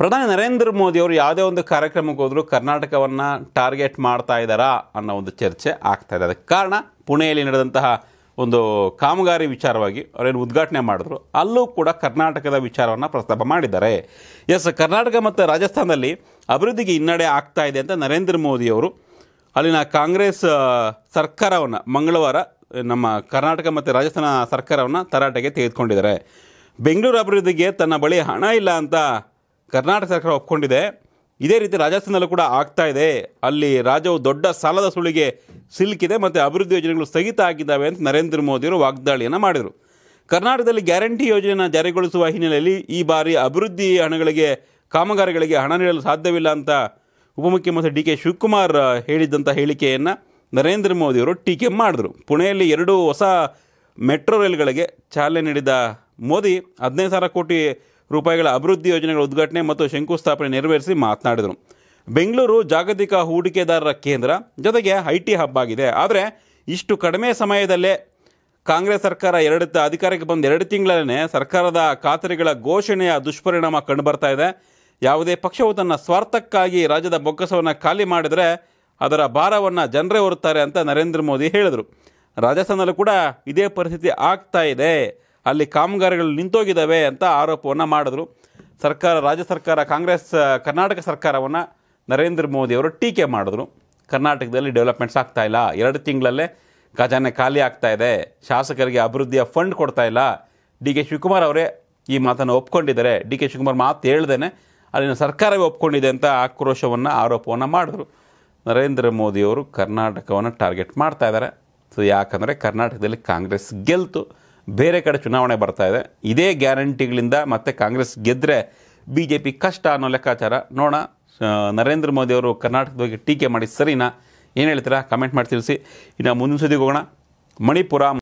ಪ್ರಧಾನಿ ನರೇಂದ್ರ ಮೋದಿ ಅವರು ಯಾವುದೇ ಒಂದು ಕಾರ್ಯಕ್ರಮಕ್ಕೆ ಹೋದರೂ ಕರ್ನಾಟಕವನ್ನು ಟಾರ್ಗೆಟ್ ಮಾಡ್ತಾ ಇದ್ದಾರಾ ಅನ್ನೋ ಒಂದು ಚರ್ಚೆ ಆಗ್ತಾ ಇದೆ ಅದಕ್ಕೆ ಕಾರಣ ಪುಣೆಯಲ್ಲಿ ನಡೆದಂತಹ ಒಂದು ಕಾಮಗಾರಿ ವಿಚಾರವಾಗಿ ಅವರೇನು ಉದ್ಘಾಟನೆ ಮಾಡಿದ್ರು ಅಲ್ಲೂ ಕೂಡ ಕರ್ನಾಟಕದ ವಿಚಾರವನ್ನು ಪ್ರಸ್ತಾಪ ಮಾಡಿದ್ದಾರೆ ಎಸ್ ಕರ್ನಾಟಕ ಮತ್ತು ರಾಜಸ್ಥಾನದಲ್ಲಿ ಅಭಿವೃದ್ಧಿಗೆ ಹಿನ್ನಡೆ ಆಗ್ತಾ ಇದೆ ಅಂತ ನರೇಂದ್ರ ಮೋದಿಯವರು ಅಲ್ಲಿನ ಕಾಂಗ್ರೆಸ್ ಸರ್ಕಾರವನ್ನು ಮಂಗಳವಾರ ನಮ್ಮ ಕರ್ನಾಟಕ ಮತ್ತು ರಾಜಸ್ಥಾನ ಸರ್ಕಾರವನ್ನು ತರಾಟೆಗೆ ತೆಗೆದುಕೊಂಡಿದ್ದಾರೆ ಬೆಂಗಳೂರು ಅಭಿವೃದ್ಧಿಗೆ ತನ್ನ ಬಳಿ ಹಣ ಇಲ್ಲ ಅಂತ ಕರ್ನಾಟಕ ಸರ್ಕಾರ ಒಪ್ಕೊಂಡಿದೆ ಇದೇ ರೀತಿ ರಾಜಸ್ಥಾನದಲ್ಲೂ ಕೂಡ ಆಗ್ತಾ ಇದೆ ಅಲ್ಲಿ ರಾಜವು ದೊಡ್ಡ ಸಾಲದ ಸುಳಿಗೆ ಸಿಲುಕಿದೆ ಮತ್ತು ಅಭಿವೃದ್ಧಿ ಯೋಜನೆಗಳು ಸ್ಥಗಿತ ಆಗಿದ್ದಾವೆ ಅಂತ ನರೇಂದ್ರ ಮೋದಿಯವರು ವಾಗ್ದಾಳಿಯನ್ನು ಮಾಡಿದರು ಕರ್ನಾಟಕದಲ್ಲಿ ಗ್ಯಾರಂಟಿ ಯೋಜನೆಯನ್ನು ಜಾರಿಗೊಳಿಸುವ ಹಿನ್ನೆಲೆಯಲ್ಲಿ ಈ ಬಾರಿ ಅಭಿವೃದ್ಧಿ ಹಣಗಳಿಗೆ ಕಾಮಗಾರಿಗಳಿಗೆ ಹಣ ನೀಡಲು ಸಾಧ್ಯವಿಲ್ಲ ಅಂತ ಉಪಮುಖ್ಯಮಂತ್ರಿ ಡಿ ಕೆ ಶಿವಕುಮಾರ್ ಹೇಳಿದ್ದಂಥ ಹೇಳಿಕೆಯನ್ನು ನರೇಂದ್ರ ಮೋದಿಯವರು ಟೀಕೆ ಮಾಡಿದರು ಪುಣೆಯಲ್ಲಿ ಎರಡು ಹೊಸ ಮೆಟ್ರೋ ರೈಲ್ಗಳಿಗೆ ಚಾಲನೆ ನೀಡಿದ ಮೋದಿ ಹದಿನೈದು ಸಾವಿರ ಕೋಟಿ ರೂಪಾಯಿಗಳ ಅಭಿವೃದ್ಧಿ ಯೋಜನೆಗಳ ಉದ್ಘಾಟನೆ ಮತ್ತು ಶಂಕುಸ್ಥಾಪನೆ ನೆರವೇರಿಸಿ ಮಾತನಾಡಿದರು ಬೆಂಗಳೂರು ಜಾಗತಿಕ ಹೂಡಿಕೆದಾರರ ಕೇಂದ್ರ ಜೊತೆಗೆ ಐ ಟಿ ಹಬ್ ಆಗಿದೆ ಆದರೆ ಇಷ್ಟು ಕಡಿಮೆ ಸಮಯದಲ್ಲೇ ಕಾಂಗ್ರೆಸ್ ಸರ್ಕಾರ ಎರಡು ಅಧಿಕಾರಕ್ಕೆ ಬಂದ ಎರಡು ತಿಂಗಳಲ್ಲೇ ಸರ್ಕಾರದ ಖಾತರಿಗಳ ಘೋಷಣೆಯ ದುಷ್ಪರಿಣಾಮ ಕಂಡುಬರ್ತಾ ಇದೆ ಯಾವುದೇ ಪಕ್ಷವು ತನ್ನ ಸ್ವಾರ್ಥಕ್ಕಾಗಿ ರಾಜ್ಯದ ಬೊಕ್ಕಸವನ್ನು ಖಾಲಿ ಮಾಡಿದರೆ ಅದರ ಭಾರವನ್ನು ಜನರೇ ಹೊರುತ್ತಾರೆ ಅಂತ ನರೇಂದ್ರ ಮೋದಿ ಹೇಳಿದರು ರಾಜಸ್ಥಾನದಲ್ಲೂ ಕೂಡ ಇದೇ ಪರಿಸ್ಥಿತಿ ಆಗ್ತಾ ಇದೆ ಅಲ್ಲಿ ಕಾಮಗಾರಿಗಳು ನಿಂತೋಗಿದ್ದಾವೆ ಅಂತ ಆರೋಪವನ್ನು ಮಾಡಿದ್ರು ಸರ್ಕಾರ ರಾಜ್ಯ ಸರ್ಕಾರ ಕಾಂಗ್ರೆಸ್ ಕರ್ನಾಟಕ ಸರ್ಕಾರವನ್ನು ನರೇಂದ್ರ ಮೋದಿ ಅವರು ಟೀಕೆ ಮಾಡಿದ್ರು ಕರ್ನಾಟಕದಲ್ಲಿ ಡೆವಲಪ್ಮೆಂಟ್ಸ್ ಆಗ್ತಾ ಇಲ್ಲ ಎರಡು ತಿಂಗಳಲ್ಲೇ ಖಜಾನೆ ಖಾಲಿ ಆಗ್ತಾ ಇದೆ ಶಾಸಕರಿಗೆ ಅಭಿವೃದ್ಧಿಯ ಫಂಡ್ ಕೊಡ್ತಾ ಇಲ್ಲ ಡಿ ಕೆ ಶಿವಕುಮಾರ್ ಅವರೇ ಈ ಮಾತನ್ನು ಒಪ್ಕೊಂಡಿದ್ದಾರೆ ಡಿ ಕೆ ಶಿವಕುಮಾರ್ ಮಾತು ಹೇಳ್ದೇನೆ ಅಲ್ಲಿನ ಸರ್ಕಾರವೇ ಒಪ್ಕೊಂಡಿದೆ ಅಂತ ಆಕ್ರೋಶವನ್ನು ಆರೋಪವನ್ನು ಮಾಡಿದ್ರು ನರೇಂದ್ರ ಮೋದಿಯವರು ಕರ್ನಾಟಕವನ್ನು ಟಾರ್ಗೆಟ್ ಮಾಡ್ತಾ ಇದ್ದಾರೆ ಸೊ ಯಾಕಂದರೆ ಕರ್ನಾಟಕದಲ್ಲಿ ಕಾಂಗ್ರೆಸ್ ಗೆಲ್ತು ಬೇರೆ ಕಡೆ ಚುನಾವಣೆ ಬರ್ತಾ ಇದೆ ಇದೇ ಗ್ಯಾರಂಟಿಗಳಿಂದ ಮತ್ತೆ ಕಾಂಗ್ರೆಸ್ ಗೆದ್ದರೆ ಬಿ ಜೆ ಪಿ ಕಷ್ಟ ಅನ್ನೋ ಲೆಕ್ಕಾಚಾರ ನೋಡೋಣ ನರೇಂದ್ರ ಅವರು ಕರ್ನಾಟಕದ ಬಗ್ಗೆ ಟೀಕೆ ಮಾಡಿ ಸರಿನಾ ಏನು ಹೇಳ್ತೀರಾ ಕಮೆಂಟ್ ಮಾಡಿ ತಿಳಿಸಿ ಇನ್ನು ಮುಂದಿನ ಸುದ್ದಿಗೆ ಹೋಗೋಣ ಮಣಿಪುರ